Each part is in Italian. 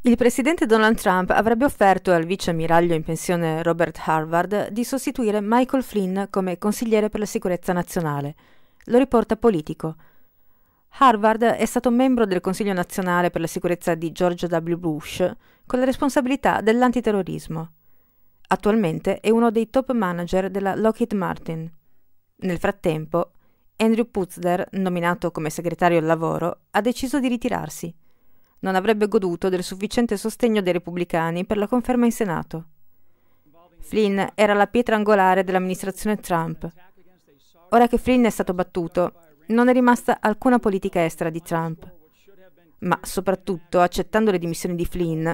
Il presidente Donald Trump avrebbe offerto al viceammiraglio in pensione Robert Harvard di sostituire Michael Flynn come consigliere per la sicurezza nazionale. Lo riporta politico. Harvard è stato membro del Consiglio nazionale per la sicurezza di George W. Bush con la responsabilità dell'antiterrorismo. Attualmente è uno dei top manager della Lockheed Martin. Nel frattempo, Andrew Putzler, nominato come segretario al lavoro, ha deciso di ritirarsi. Non avrebbe goduto del sufficiente sostegno dei repubblicani per la conferma in Senato. Flynn era la pietra angolare dell'amministrazione Trump. Ora che Flynn è stato battuto, non è rimasta alcuna politica estera di Trump. Ma soprattutto, accettando le dimissioni di Flynn,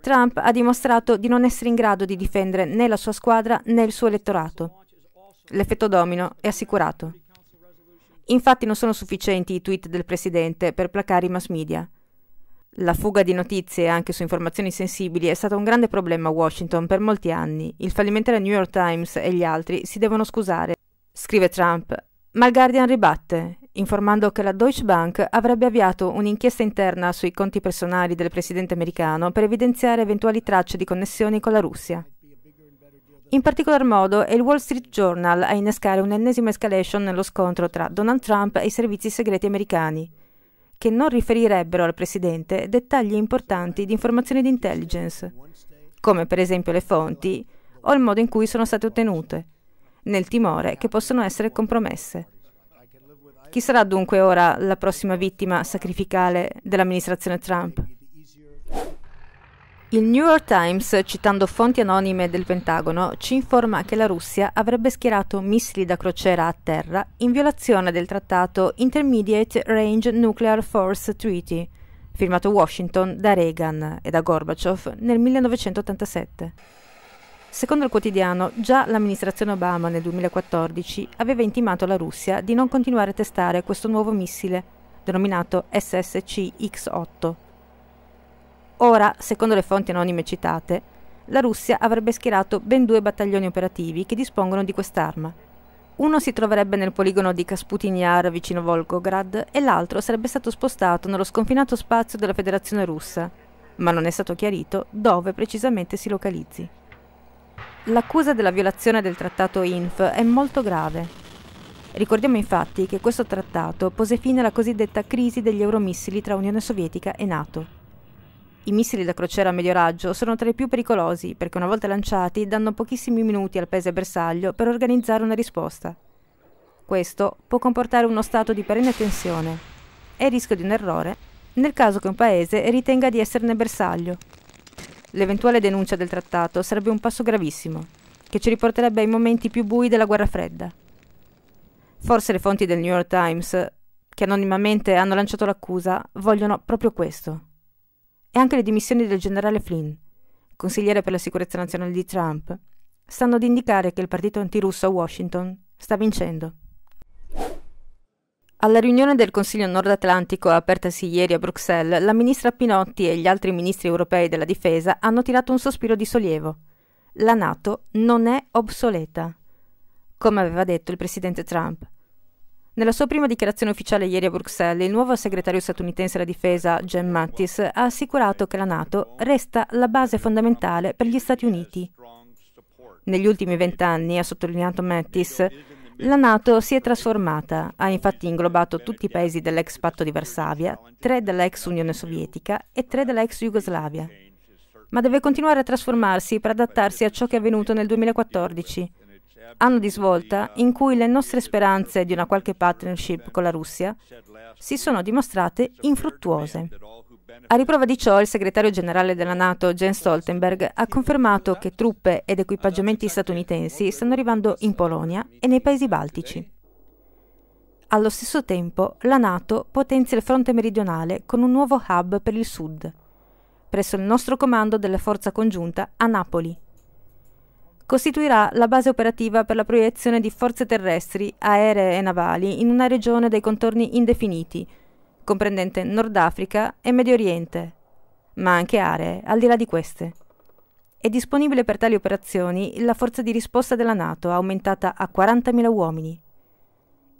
Trump ha dimostrato di non essere in grado di difendere né la sua squadra né il suo elettorato. L'effetto domino è assicurato. Infatti non sono sufficienti i tweet del Presidente per placare i mass media. La fuga di notizie anche su informazioni sensibili è stato un grande problema a Washington per molti anni. Il fallimento della New York Times e gli altri si devono scusare, scrive Trump. Ma il Guardian ribatte, informando che la Deutsche Bank avrebbe avviato un'inchiesta interna sui conti personali del presidente americano per evidenziare eventuali tracce di connessioni con la Russia. In particolar modo è il Wall Street Journal a innescare un'ennesima escalation nello scontro tra Donald Trump e i servizi segreti americani, che non riferirebbero al Presidente dettagli importanti di informazioni di intelligence, come per esempio le fonti o il modo in cui sono state ottenute, nel timore che possano essere compromesse. Chi sarà dunque ora la prossima vittima sacrificale dell'amministrazione Trump? Il New York Times, citando fonti anonime del Pentagono, ci informa che la Russia avrebbe schierato missili da crociera a terra in violazione del trattato Intermediate Range Nuclear Force Treaty, firmato Washington da Reagan e da Gorbachev nel 1987. Secondo il quotidiano, già l'amministrazione Obama nel 2014 aveva intimato alla Russia di non continuare a testare questo nuovo missile, denominato SSC-X8 Ora, secondo le fonti anonime citate, la Russia avrebbe schierato ben due battaglioni operativi che dispongono di quest'arma. Uno si troverebbe nel poligono di Kasputin-Yar vicino Volgograd e l'altro sarebbe stato spostato nello sconfinato spazio della Federazione russa, ma non è stato chiarito dove precisamente si localizzi. L'accusa della violazione del trattato INF è molto grave. Ricordiamo infatti che questo trattato pose fine alla cosiddetta crisi degli euromissili tra Unione Sovietica e Nato. I missili da crociera a medio raggio sono tra i più pericolosi perché una volta lanciati danno pochissimi minuti al paese bersaglio per organizzare una risposta. Questo può comportare uno stato di perenne tensione e il rischio di un errore nel caso che un paese ritenga di esserne bersaglio. L'eventuale denuncia del trattato sarebbe un passo gravissimo, che ci riporterebbe ai momenti più bui della guerra fredda. Forse le fonti del New York Times, che anonimamente hanno lanciato l'accusa, vogliono proprio questo e anche le dimissioni del generale Flynn, consigliere per la sicurezza nazionale di Trump, stanno ad indicare che il partito antirusso a Washington sta vincendo. Alla riunione del Consiglio Nord Atlantico apertasi ieri a Bruxelles, la ministra Pinotti e gli altri ministri europei della difesa hanno tirato un sospiro di sollievo. La NATO non è obsoleta, come aveva detto il presidente Trump. Nella sua prima dichiarazione ufficiale ieri a Bruxelles, il nuovo segretario statunitense alla difesa, Jen Mattis, ha assicurato che la NATO resta la base fondamentale per gli Stati Uniti. Negli ultimi vent'anni, ha sottolineato Mattis, la NATO si è trasformata, ha infatti inglobato tutti i paesi dell'ex patto di Varsavia, tre dell'ex Unione Sovietica e tre dell'ex Jugoslavia. Ma deve continuare a trasformarsi per adattarsi a ciò che è avvenuto nel 2014 anno di svolta in cui le nostre speranze di una qualche partnership con la Russia si sono dimostrate infruttuose. A riprova di ciò, il segretario generale della NATO, Jens Stoltenberg, ha confermato che truppe ed equipaggiamenti statunitensi stanno arrivando in Polonia e nei paesi baltici. Allo stesso tempo, la NATO potenzia il fronte meridionale con un nuovo hub per il sud, presso il nostro comando della forza congiunta a Napoli, costituirà la base operativa per la proiezione di forze terrestri, aeree e navali in una regione dai contorni indefiniti, comprendente Nord Africa e Medio Oriente, ma anche aree al di là di queste. È disponibile per tali operazioni la forza di risposta della Nato, aumentata a 40.000 uomini.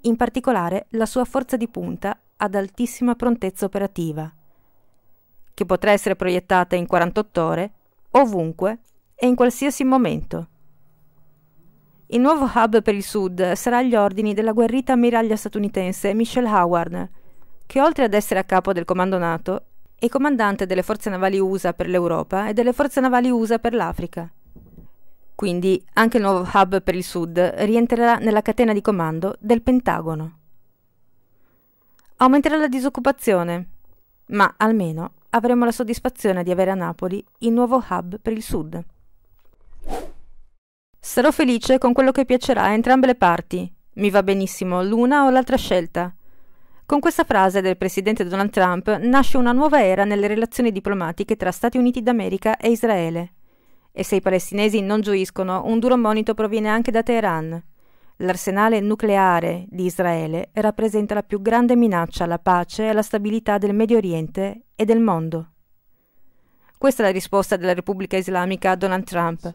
In particolare la sua forza di punta ad altissima prontezza operativa, che potrà essere proiettata in 48 ore, ovunque e in qualsiasi momento. Il nuovo hub per il sud sarà agli ordini della guerrita ammiraglia statunitense Michelle Howard, che oltre ad essere a capo del comando NATO, è comandante delle forze navali USA per l'Europa e delle forze navali USA per l'Africa. Quindi anche il nuovo hub per il sud rientrerà nella catena di comando del Pentagono. Aumenterà la disoccupazione, ma almeno avremo la soddisfazione di avere a Napoli il nuovo hub per il sud. Sarò felice con quello che piacerà a entrambe le parti. Mi va benissimo l'una o l'altra scelta. Con questa frase del presidente Donald Trump nasce una nuova era nelle relazioni diplomatiche tra Stati Uniti d'America e Israele. E se i palestinesi non gioiscono, un duro monito proviene anche da Teheran. L'arsenale nucleare di Israele rappresenta la più grande minaccia alla pace e alla stabilità del Medio Oriente e del mondo. Questa è la risposta della Repubblica Islamica a Donald Trump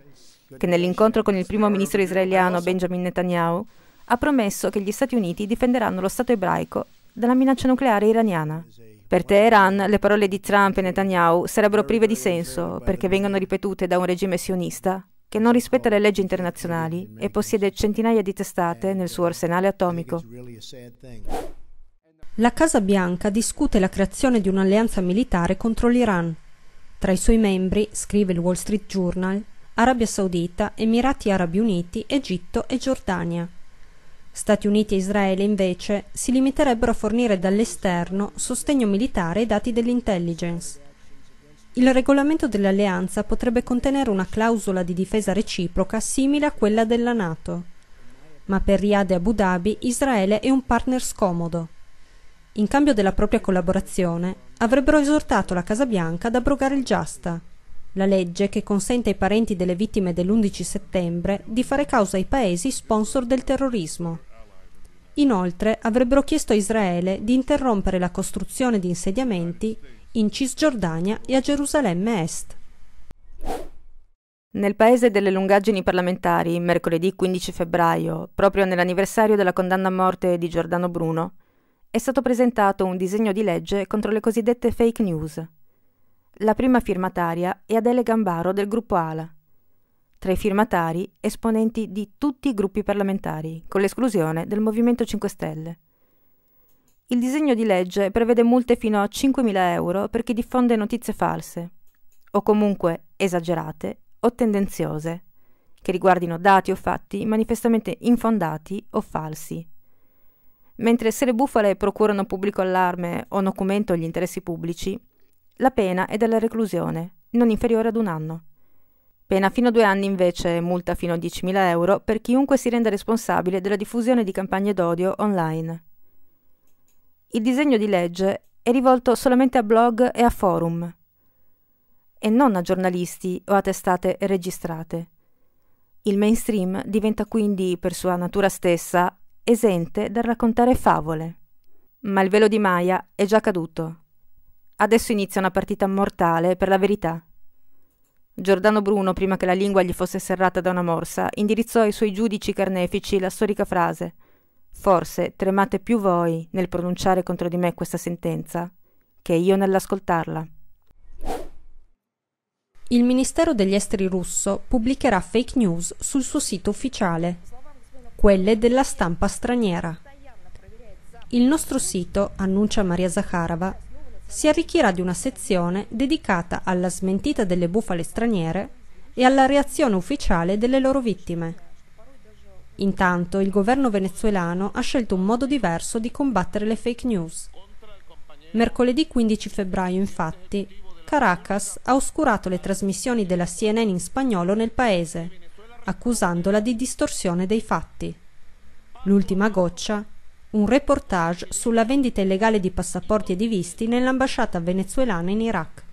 che nell'incontro con il primo ministro israeliano Benjamin Netanyahu ha promesso che gli Stati Uniti difenderanno lo Stato ebraico dalla minaccia nucleare iraniana. Per Teheran le parole di Trump e Netanyahu sarebbero prive di senso perché vengono ripetute da un regime sionista che non rispetta le leggi internazionali e possiede centinaia di testate nel suo arsenale atomico. La Casa Bianca discute la creazione di un'alleanza militare contro l'Iran. Tra i suoi membri, scrive il Wall Street Journal, Arabia Saudita, Emirati Arabi Uniti, Egitto e Giordania. Stati Uniti e Israele invece si limiterebbero a fornire dall'esterno sostegno militare ai dati dell'intelligence. Il regolamento dell'alleanza potrebbe contenere una clausola di difesa reciproca simile a quella della Nato. Ma per Riyadh e Abu Dhabi Israele è un partner scomodo. In cambio della propria collaborazione, avrebbero esortato la Casa Bianca ad abrogare il JASTA la legge che consente ai parenti delle vittime dell'11 settembre di fare causa ai paesi sponsor del terrorismo. Inoltre avrebbero chiesto a Israele di interrompere la costruzione di insediamenti in Cisgiordania e a Gerusalemme Est. Nel paese delle lungaggini parlamentari, mercoledì 15 febbraio, proprio nell'anniversario della condanna a morte di Giordano Bruno, è stato presentato un disegno di legge contro le cosiddette fake news, la prima firmataria è Adele Gambaro del gruppo ALA. Tra i firmatari esponenti di tutti i gruppi parlamentari, con l'esclusione del Movimento 5 Stelle. Il disegno di legge prevede multe fino a 5.000 euro per chi diffonde notizie false, o comunque esagerate o tendenziose, che riguardino dati o fatti manifestamente infondati o falsi. Mentre se le bufale procurano pubblico allarme o documento gli interessi pubblici, la pena è della reclusione, non inferiore ad un anno. Pena fino a due anni invece e multa fino a 10.000 euro per chiunque si renda responsabile della diffusione di campagne d'odio online. Il disegno di legge è rivolto solamente a blog e a forum e non a giornalisti o a testate registrate. Il mainstream diventa quindi, per sua natura stessa, esente dal raccontare favole. Ma il velo di Maya è già caduto. Adesso inizia una partita mortale, per la verità. Giordano Bruno, prima che la lingua gli fosse serrata da una morsa, indirizzò ai suoi giudici carnefici la storica frase Forse tremate più voi nel pronunciare contro di me questa sentenza che io nell'ascoltarla. Il Ministero degli Esteri russo pubblicherà fake news sul suo sito ufficiale, quelle della stampa straniera. Il nostro sito, annuncia Maria Zakharova, si arricchirà di una sezione dedicata alla smentita delle bufale straniere e alla reazione ufficiale delle loro vittime. Intanto il governo venezuelano ha scelto un modo diverso di combattere le fake news. Mercoledì 15 febbraio, infatti, Caracas ha oscurato le trasmissioni della CNN in spagnolo nel paese, accusandola di distorsione dei fatti. L'ultima goccia un reportage sulla vendita illegale di passaporti e di visti nell'ambasciata venezuelana in Iraq.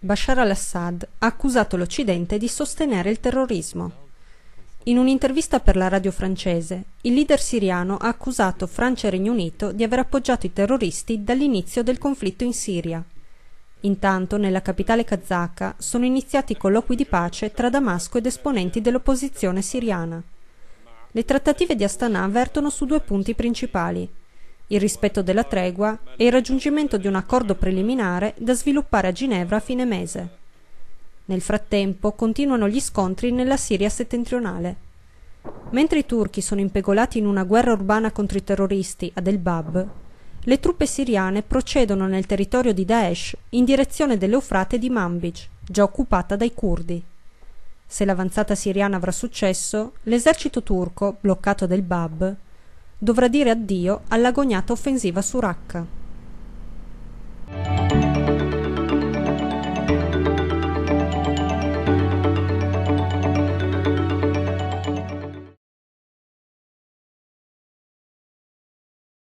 Bashar al-Assad ha accusato l'Occidente di sostenere il terrorismo. In un'intervista per la radio francese, il leader siriano ha accusato Francia e Regno Unito di aver appoggiato i terroristi dall'inizio del conflitto in Siria. Intanto nella capitale kazaka sono iniziati colloqui di pace tra Damasco ed esponenti dell'opposizione siriana. Le trattative di Astana vertono su due punti principali, il rispetto della tregua e il raggiungimento di un accordo preliminare da sviluppare a Ginevra a fine mese. Nel frattempo continuano gli scontri nella Siria settentrionale. Mentre i turchi sono impegolati in una guerra urbana contro i terroristi ad El Bab, le truppe siriane procedono nel territorio di Daesh in direzione dell'Eufrate di Manbij, già occupata dai curdi. Se l'avanzata siriana avrà successo, l'esercito turco, bloccato del Bab, dovrà dire addio all'agognata offensiva su Raqqa.